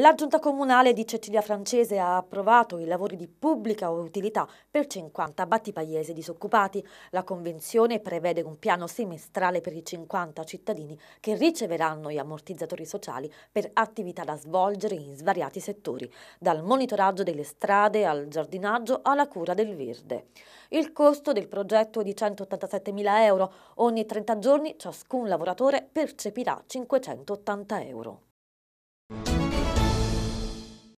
La giunta comunale di Cecilia Francese ha approvato i lavori di pubblica utilità per 50 battipagliesi disoccupati. La convenzione prevede un piano semestrale per i 50 cittadini che riceveranno gli ammortizzatori sociali per attività da svolgere in svariati settori, dal monitoraggio delle strade al giardinaggio alla cura del verde. Il costo del progetto è di 187.000 euro. Ogni 30 giorni ciascun lavoratore percepirà 580 euro.